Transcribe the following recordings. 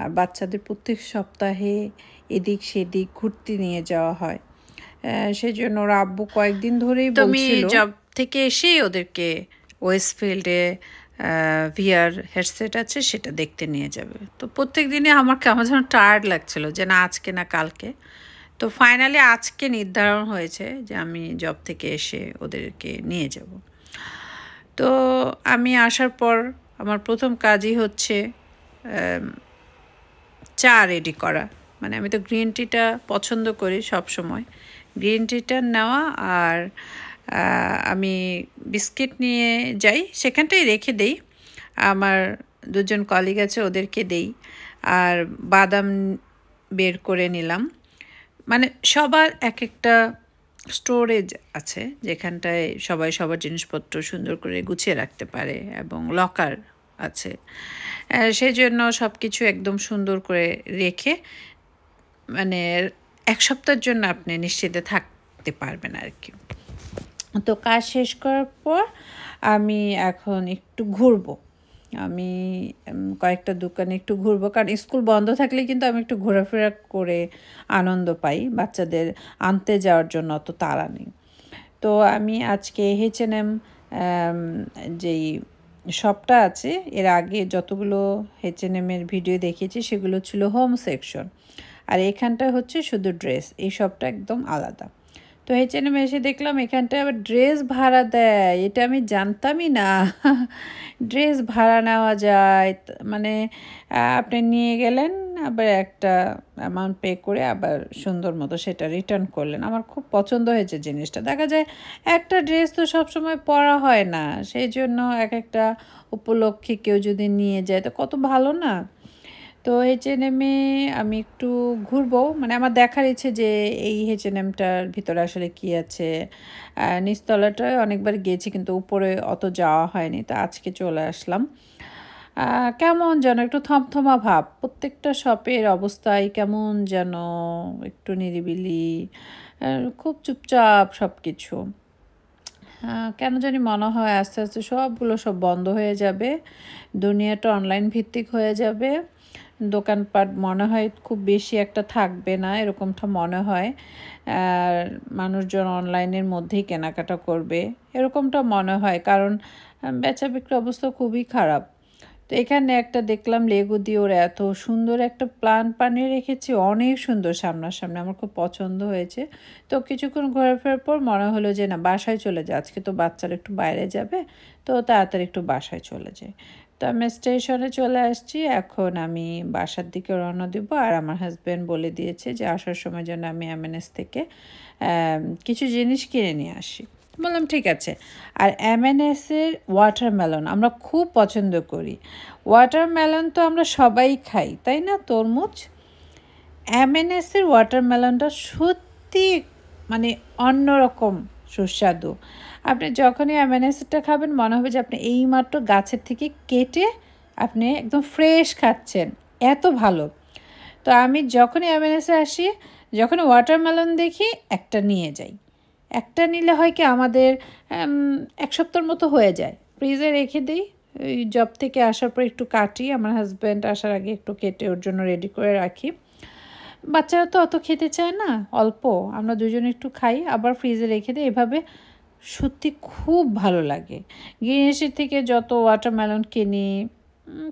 আর বাচ্চাদের প্রত্যেক সপ্তাহে এদিক সেদিক ঘুরতে নিয়ে যাওয়া হয় সেজন্য ওরা আব্বু কয়েকদিন ধরেই তুমি জব থেকে এসেই ওদেরকে ওয়েস্টফিল্ডে ভিআর হেডসেট আছে সেটা দেখতে নিয়ে যাবে তো প্রত্যেক দিনে আমার কেমন যেন টায়ার্ড লাগছিল যে না আজকে না কালকে তো ফাইনালি আজকে নির্ধারণ হয়েছে যে আমি জব থেকে এসে ওদেরকে নিয়ে যাব তো আমি আসার পর আমার প্রথম কাজই হচ্ছে চা রেডি করা মানে আমি তো গ্রিন টিটা পছন্দ করি সব সময় গ্রিন টিটা নেওয়া আর আমি বিস্কিট নিয়ে যাই সেখানটাই রেখে দেই আমার দুজন কলিগ আছে ওদেরকে দেই আর বাদাম বের করে নিলাম মানে সবার এক একটা স্টোরেজ আছে যেখানটায় সবাই সবার জিনিসপত্র সুন্দর করে গুছিয়ে রাখতে পারে এবং লকার আছে সেই জন্য সব কিছু একদম সুন্দর করে রেখে মানে এক সপ্তাহের জন্য আপনি নিশ্চিতে থাকতে পারবেন আর কি তো কাজ শেষ করার পর আমি এখন একটু ঘুরবো আমি কয়েকটা দোকানে একটু ঘুরবো কারণ স্কুল বন্ধ থাকলে কিন্তু আমি একটু ঘোরাফেরা করে আনন্দ পাই বাচ্চাদের আনতে যাওয়ার জন্য অত তাড়া নেই তো আমি আজকে এইচ এম যেই সবটা আছে এর আগে যতগুলো এমের ভিডিও দেখেছি সেগুলো ছিল হোম সেকশন আর এখানটা হচ্ছে শুধু ড্রেস এই সবটা একদম আলাদা তো এইচএনএম H&M এসে দেখলাম এখানটায় আবার ড্রেস ভাড়া দেয় এটা আমি জানতামই না ড্রেস ভাড়া নেওয়া যায় মানে আপনি নিয়ে গেলেন আবার একটা অ্যামাউন্ট পে করে আবার সুন্দর মতো সেটা রিটার্ন করলেন আমার খুব পছন্দ হয়েছে জিনিসটা দেখা যায় একটা ড্রেস তো সবসময় পরা হয় না সেই জন্য এক একটা উপলক্ষে কেউ যদি নিয়ে যায় তো কত ভালো না তো এইচএনএমে আমি একটু ঘুরবো মানে আমার দেখার ইচ্ছে যে এই এমটার ভিতরে আসলে কি আছে নিচতলাটায় অনেকবার গিয়েছি কিন্তু উপরে অত যাওয়া হয়নি তো আজকে চলে আসলাম কেমন যেন একটু থমথমা ভাব প্রত্যেকটা শপের অবস্থায় কেমন যেন একটু নিরিবিলি খুব চুপচাপ সব কিছু কেন জানি মনে হয় আস্তে আস্তে সবগুলো সব বন্ধ হয়ে যাবে দুনিয়াটা অনলাইন ভিত্তিক হয়ে যাবে দোকানপাট মনে হয় খুব বেশি একটা থাকবে না এরকমটা মনে হয় আর মানুষজন অনলাইনের মধ্যেই কেনাকাটা করবে এরকমটা মনে হয় কারণ বেচা বিক্রি অবস্থা খুবই খারাপ তো এখানে একটা দেখলাম লেগো দিয়ে ওরা এত সুন্দর একটা প্লান পানিয়ে রেখেছে অনেক সুন্দর সামনাসামনি আমার খুব পছন্দ হয়েছে তো কিছুক্ষণ ঘোরাফেরার পর মনে হলো যে না বাসায় চলে যায় আজকে তো বাচ্চারা একটু বাইরে যাবে তো তাড়াতাড়ি একটু বাসায় চলে যায় তো আমি স্টেশনে চলে আসছি এখন আমি বাসার দিকে রওনা দেবো আর আমার হাজব্যান্ড বলে দিয়েছে যে আসার সময় যেন আমি এমএনএস থেকে কিছু জিনিস কিনে নিয়ে আসি বললাম ঠিক আছে আর অ্যামএনএসের ওয়াটারমেলন আমরা খুব পছন্দ করি ওয়াটারমেলন তো আমরা সবাই খাই তাই না তরমুজ অ্যামএনএসের ওয়াটারমেলনটা সত্যি মানে অন্যরকম সুস্বাদু আপনি যখনই অ্যামএনএসটা খাবেন মনে হবে যে আপনি এইমাত্র গাছের থেকে কেটে আপনি একদম ফ্রেশ খাচ্ছেন এত ভালো তো আমি যখনই অ্যামএনএসে আসি যখন ওয়াটারমেলন দেখি একটা নিয়ে যাই একটা নিলে হয় কি আমাদের এক সপ্তাহের মতো হয়ে যায় ফ্রিজে রেখে দিই ওই জব থেকে আসার পর একটু কাটি আমার হাজব্যান্ড আসার আগে একটু কেটে ওর জন্য রেডি করে রাখি বাচ্চারা তো অত খেতে চায় না অল্প আমরা দুজনে একটু খাই আবার ফ্রিজে রেখে দিই এভাবে সত্যি খুব ভালো লাগে গ্রিনেসির থেকে যত ওয়াটারমেলন কিনি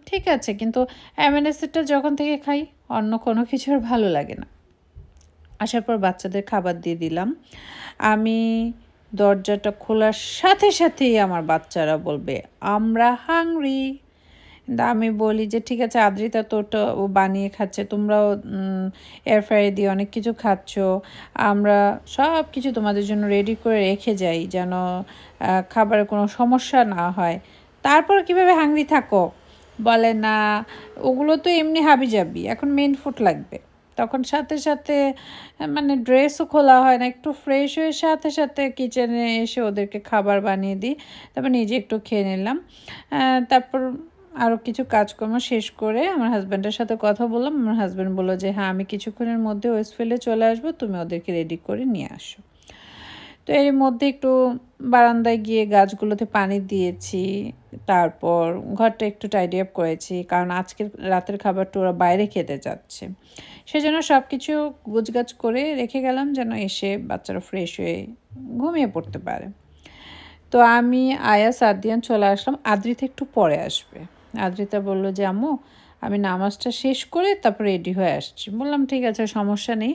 ঠিক আছে কিন্তু অ্যামেনেসেটটা যখন থেকে খাই অন্য কোনো কিছুর ভালো লাগে না আসার পর বাচ্চাদের খাবার দিয়ে দিলাম আমি দরজাটা খোলার সাথে সাথেই আমার বাচ্চারা বলবে আমরা হাংরি আমি বলি যে ঠিক আছে আদ্রিতা তোরটা ও বানিয়ে খাচ্ছে তোমরাও এয়ার ফ্রাই দিয়ে অনেক কিছু খাচ্ছ আমরা সব কিছু তোমাদের জন্য রেডি করে রেখে যাই যেন খাবারের কোনো সমস্যা না হয় তারপর কিভাবে হাংরি থাকো বলে না ওগুলো তো এমনি হাবি যাবি এখন মেন ফুড লাগবে তখন সাথে সাথে মানে ড্রেসও খোলা হয় না একটু ফ্রেশ হয়ে সাথে সাথে কিচেনে এসে ওদেরকে খাবার বানিয়ে দিই তারপর নিজে একটু খেয়ে নিলাম তারপর আরও কিছু কাজকর্ম শেষ করে আমার হাজব্যান্ডের সাথে কথা বললাম আমার হাজব্যান্ড বললো যে হ্যাঁ আমি কিছুক্ষণের মধ্যে ওয়েস্ট ফিল্ডে চলে আসবো তুমি ওদেরকে রেডি করে নিয়ে আসো তো এর মধ্যে একটু বারান্দায় গিয়ে গাছগুলোতে পানি দিয়েছি তারপর ঘরটা একটু টাইডি আপ করেছি কারণ আজকের রাতের খাবারটা ওরা বাইরে খেতে যাচ্ছে সেজন্য সব কিছু গুছগাছ করে রেখে গেলাম যেন এসে বাচ্চারা ফ্রেশ হয়ে ঘুমিয়ে পড়তে পারে তো আমি আয়া সাদিয়ান চলে আসলাম আদ্রিতে একটু পরে আসবে আদ্রিতা বলল যে আম্মু আমি নামাজটা শেষ করে তারপর রেডি হয়ে আসছি বললাম ঠিক আছে সমস্যা নেই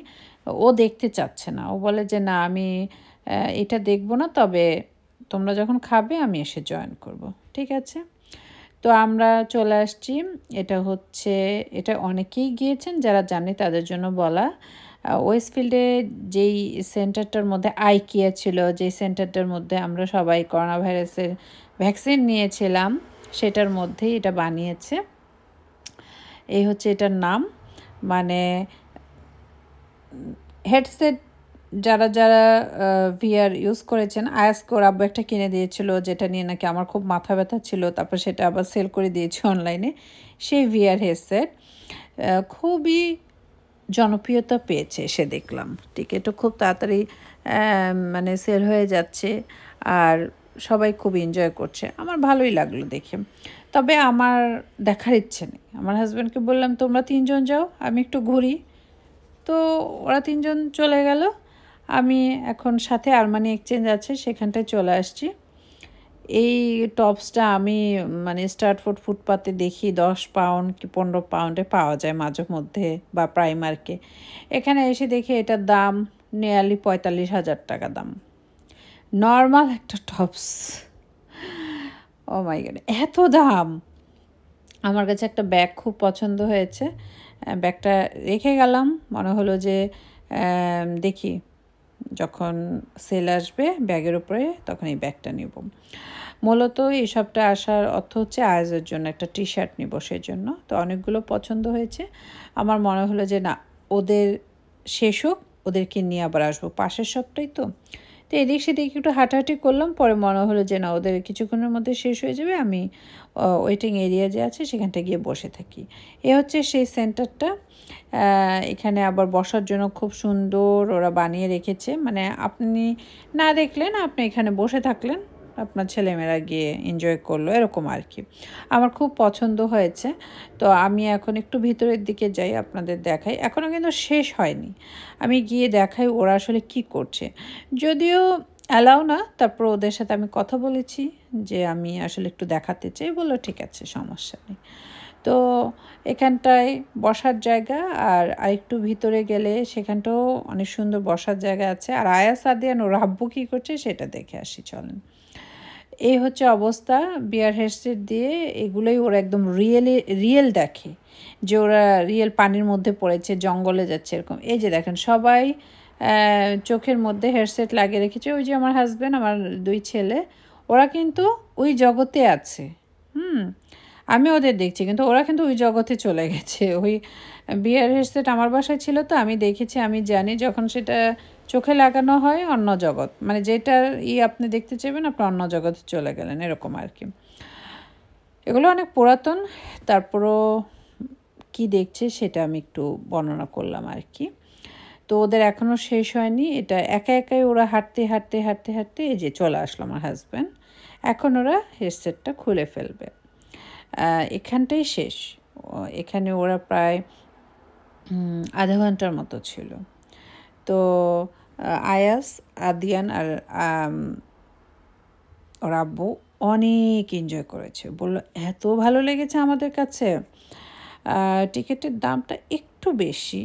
ও দেখতে চাচ্ছে না ও বলে যে না আমি এটা দেখব না তবে তোমরা যখন খাবে আমি এসে জয়েন করব ঠিক আছে তো আমরা চলে আসছি এটা হচ্ছে এটা অনেকেই গিয়েছেন যারা জানে তাদের জন্য বলা ওয়েস্টফিল্ডে যেই সেন্টারটার মধ্যে আইকিয়া ছিল যেই সেন্টারটার মধ্যে আমরা সবাই করোনা ভাইরাসের ভ্যাকসিন নিয়েছিলাম সেটার মধ্যেই এটা বানিয়েছে এই হচ্ছে এটার নাম মানে হেডসেট যারা যারা ভিআর ইউজ করেছেন আয়াসকোর আব্বু একটা কিনে দিয়েছিল যেটা নিয়ে নাকি আমার খুব মাথা ব্যথা ছিল তারপর সেটা আবার সেল করে দিয়েছি অনলাইনে সেই ভিআর হেডসেট খুবই জনপ্রিয়তা পেয়েছে সে দেখলাম টিকিটও খুব তাড়াতাড়ি মানে সেল হয়ে যাচ্ছে আর সবাই খুব এনজয় করছে আমার ভালোই লাগলো দেখে তবে আমার দেখার ইচ্ছে নেই আমার হাজব্যান্ডকে বললাম তোমরা তিনজন যাও আমি একটু ঘুরি তো ওরা তিনজন চলে গেল আমি এখন সাথে আরমানি এক্সচেঞ্জ আছে সেখানটায় চলে আসছি এই টপসটা আমি মানে ফুড ফুটপাতে দেখি দশ পাউন্ড কি পনেরো পাউন্ডে পাওয়া যায় মাঝে মধ্যে বা প্রাইমার্কে এখানে এসে দেখি এটার দাম নেয়ারলি পঁয়তাল্লিশ হাজার টাকা দাম নর্মাল একটা টপস ও মাই গড এত দাম আমার কাছে একটা ব্যাগ খুব পছন্দ হয়েছে ব্যাগটা রেখে গেলাম মনে হলো যে দেখি যখন সেল আসবে ব্যাগের উপরে তখন এই ব্যাগটা নিব মূলত এই সবটা আসার অর্থ হচ্ছে আয়েজের জন্য একটা টি শার্ট নিব জন্য তো অনেকগুলো পছন্দ হয়েছে আমার মনে হলো যে না ওদের শেষ হোক ওদেরকে নিয়ে আবার আসবো পাশের সবটাই তো তো এদিক সেদিক একটু হাঁটাহাঁটি করলাম পরে মনে হলো যে না ওদের কিছুক্ষণের মধ্যে শেষ হয়ে যাবে আমি ওয়েটিং এরিয়া যে আছে সেখানটা গিয়ে বসে থাকি এ হচ্ছে সেই সেন্টারটা এখানে আবার বসার জন্য খুব সুন্দর ওরা বানিয়ে রেখেছে মানে আপনি না দেখলেন আপনি এখানে বসে থাকলেন আপনার ছেলেমেয়েরা গিয়ে এনজয় করলো এরকম আর কি আমার খুব পছন্দ হয়েছে তো আমি এখন একটু ভিতরের দিকে যাই আপনাদের দেখাই এখনও কিন্তু শেষ হয়নি আমি গিয়ে দেখাই ওরা আসলে কি করছে যদিও অ্যালাও না তারপর ওদের সাথে আমি কথা বলেছি যে আমি আসলে একটু দেখাতে চাই বললো ঠিক আছে সমস্যা নেই তো এখানটায় বসার জায়গা আর আরেকটু ভিতরে গেলে সেখানটাও অনেক সুন্দর বসার জায়গা আছে আর আয়াস আদিয়ান ও রাব্বু কী করছে সেটা দেখে আসি চলেন এই হচ্ছে অবস্থা বিয়ার হেডসেট দিয়ে এগুলোই ওরা একদম রিয়েলি রিয়েল দেখে যে ওরা রিয়েল পানির মধ্যে পড়েছে জঙ্গলে যাচ্ছে এরকম এই যে দেখেন সবাই চোখের মধ্যে হেডসেট লাগিয়ে রেখেছে ওই যে আমার হাজব্যান্ড আমার দুই ছেলে ওরা কিন্তু ওই জগতে আছে হুম আমি ওদের দেখছি কিন্তু ওরা কিন্তু ওই জগতে চলে গেছে ওই বিয়ার হেডসেট আমার বাসায় ছিল তো আমি দেখেছি আমি জানি যখন সেটা চোখে লাগানো হয় অন্য জগৎ মানে যেটার ই আপনি দেখতে চাইবেন আপনি অন্য জগতে চলে গেলেন এরকম আর কি এগুলো অনেক পুরাতন তারপরও কি দেখছে সেটা আমি একটু বর্ণনা করলাম আর কি তো ওদের এখনও শেষ হয়নি এটা একা একাই ওরা হাঁটতে হাঁটতে হাঁটতে হাঁটতে এই যে চলে আসলো আমার হাজব্যান্ড এখন ওরা হেডসেটটা খুলে ফেলবে এখানটাই শেষ এখানে ওরা প্রায় আধা ঘন্টার মতো ছিল তো আয়াস আদিয়ান আর ওর আব্বু অনেক এনজয় করেছে বললো এত ভালো লেগেছে আমাদের কাছে টিকিটের দামটা একটু বেশি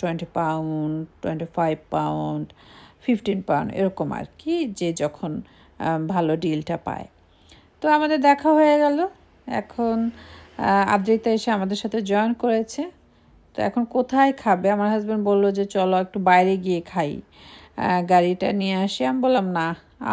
twenty pound twenty five pound fifteen pound এরকম আর কি যে যখন ভালো ডিলটা পায় তো আমাদের দেখা হয়ে গেল এখন আদ্রিতা এসে আমাদের সাথে জয়েন করেছে তো এখন কোথায় খাবে আমার হাজব্যান্ড বলল যে চলো একটু বাইরে গিয়ে খাই গাড়িটা নিয়ে আসি আমি বললাম না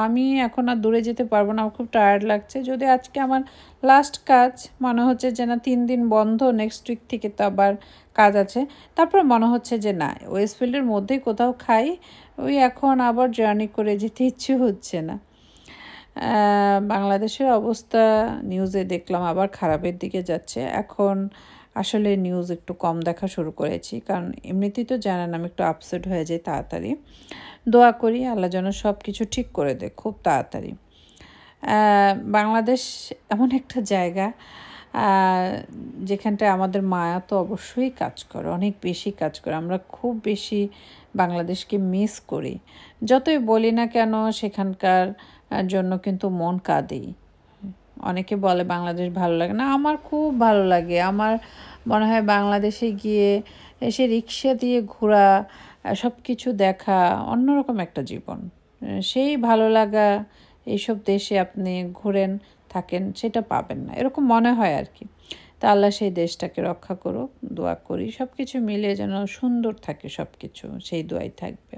আমি এখন আর দূরে যেতে পারবো না আমার খুব টায়ার্ড লাগছে যদি আজকে আমার লাস্ট কাজ মনে হচ্ছে যে না তিন দিন বন্ধ নেক্সট উইক থেকে তো আবার কাজ আছে তারপর মনে হচ্ছে যে না ওয়েস্টফিল্ডের মধ্যেই কোথাও খাই ওই এখন আবার জার্নি করে যেতে ইচ্ছে হচ্ছে না বাংলাদেশের অবস্থা নিউজে দেখলাম আবার খারাপের দিকে যাচ্ছে এখন আসলে নিউজ একটু কম দেখা শুরু করেছি কারণ এমনিতেই তো জানেন আমি একটু আপসেট হয়ে যাই তাড়াতাড়ি দোয়া করি আল্লাহ যেন সব কিছু ঠিক করে দেয় খুব তাড়াতাড়ি বাংলাদেশ এমন একটা জায়গা যেখানটায় আমাদের মায়া তো অবশ্যই কাজ করে অনেক বেশি কাজ করে আমরা খুব বেশি বাংলাদেশকে মিস করি যতই বলি না কেন সেখানকার জন্য কিন্তু মন কাঁদেই অনেকে বলে বাংলাদেশ ভালো লাগে না আমার খুব ভালো লাগে আমার মনে হয় বাংলাদেশে গিয়ে এসে রিক্সা দিয়ে ঘোরা সব কিছু দেখা অন্যরকম একটা জীবন সেই ভালো লাগা এইসব দেশে আপনি ঘুরেন থাকেন সেটা পাবেন না এরকম মনে হয় আর কি তা আল্লাহ সেই দেশটাকে রক্ষা করুক দোয়া করি সব কিছু মিলে যেন সুন্দর থাকে সব কিছু সেই দোয়াই থাকবে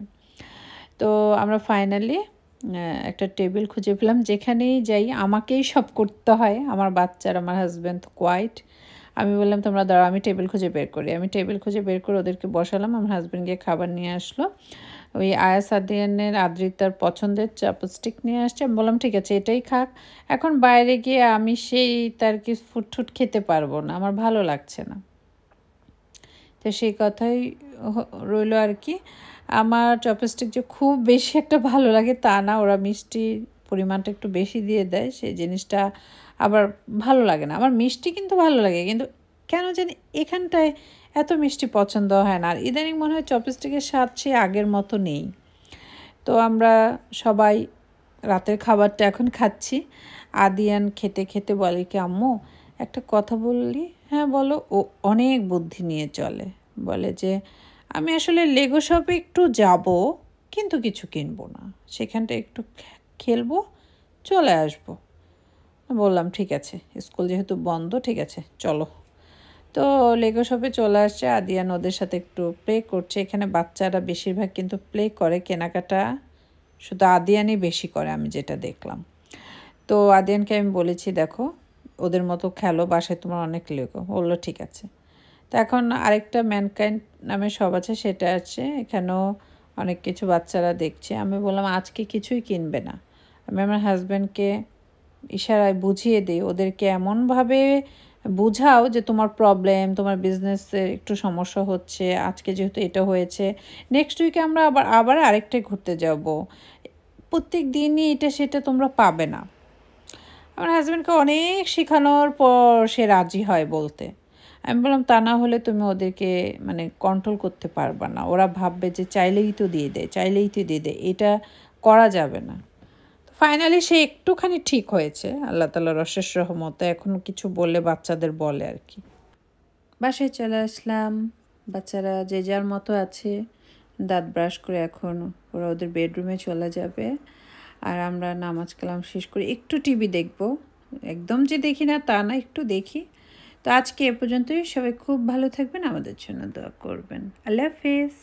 তো আমরা ফাইনালি একটা টেবিল খুঁজে পেলাম যেখানেই যাই আমাকেই সব করতে হয় আমার বাচ্চার আমার হাজব্যান্ড কোয়াইট আমি বললাম তোমরা দাঁড়া আমি টেবিল খুঁজে বের করি আমি টেবিল খুঁজে বের করে ওদেরকে বসালাম আমার হাজব্যান্ড গিয়ে খাবার নিয়ে আসলো ওই আয়াস আদিয়ানের আদ্রিতার পছন্দের চাপস্টিক নিয়ে আসছে আমি বললাম ঠিক আছে এটাই খাক এখন বাইরে গিয়ে আমি সেই তার কি ফুটফুট খেতে পারবো না আমার ভালো লাগছে না তো সেই কথাই রইল আর কি আমার চপস্টিক যে খুব বেশি একটা ভালো লাগে তা না ওরা মিষ্টির পরিমাণটা একটু বেশি দিয়ে দেয় সেই জিনিসটা আবার ভালো লাগে না আমার মিষ্টি কিন্তু ভালো লাগে কিন্তু কেন জানি এখানটায় এত মিষ্টি পছন্দ হয় না আর ইদানিং মনে হয় চপস্টিকের স্বাদ সে আগের মতো নেই তো আমরা সবাই রাতের খাবারটা এখন খাচ্ছি আদিয়ান খেতে খেতে বলে কি আম্মু একটা কথা বললি হ্যাঁ বলো ও অনেক বুদ্ধি নিয়ে চলে বলে যে আমি আসলে লেগো শপে একটু যাব কিন্তু কিছু কিনবো না সেখানটা একটু খেলবো চলে আসব বললাম ঠিক আছে স্কুল যেহেতু বন্ধ ঠিক আছে চলো তো লেগো শপে চলে আসছে আদিয়ান ওদের সাথে একটু প্লে করছে এখানে বাচ্চারা বেশিরভাগ কিন্তু প্লে করে কেনাকাটা শুধু আদিয়ানই বেশি করে আমি যেটা দেখলাম তো আদিয়ানকে আমি বলেছি দেখো ওদের মতো খেলো বাসায় তোমার অনেক লেখো বললো ঠিক আছে তো এখন আরেকটা ম্যানকাইন্ড নামে সব আছে সেটা আছে এখানেও অনেক কিছু বাচ্চারা দেখছে আমি বললাম আজকে কিছুই কিনবে না আমি আমার হাজব্যান্ডকে ইশারায় বুঝিয়ে দিই ওদেরকে এমনভাবে বুঝাও যে তোমার প্রবলেম তোমার বিজনেসের একটু সমস্যা হচ্ছে আজকে যেহেতু এটা হয়েছে নেক্সট উইকে আমরা আবার আবার আরেকটাই ঘুরতে যাব প্রত্যেক দিনই এটা সেটা তোমরা পাবে না আমার হাজব্যান্ডকে অনেক শেখানোর পর সে রাজি হয় বলতে আমি বললাম তা না হলে তুমি ওদেরকে মানে কন্ট্রোল করতে পারবে না ওরা ভাববে যে চাইলেই তো দিয়ে দেয় চাইলেই তো দিয়ে দেয় এটা করা যাবে না ফাইনালি সে একটুখানি ঠিক হয়েছে আল্লাহ তালা রসের সহমতে এখন কিছু বলে বাচ্চাদের বলে আর কি বাসায় চলে আসলাম বাচ্চারা যে যার মতো আছে দাঁত ব্রাশ করে এখন ওরা ওদের বেডরুমে চলে যাবে আর আমরা নামাজ কালাম শেষ করে একটু টিভি দেখব একদম যে দেখি না তা না একটু দেখি তো আজকে এ পর্যন্তই সবাই খুব ভালো থাকবেন আমাদের জন্য দোয়া করবেন আল্লাহ হাফিজ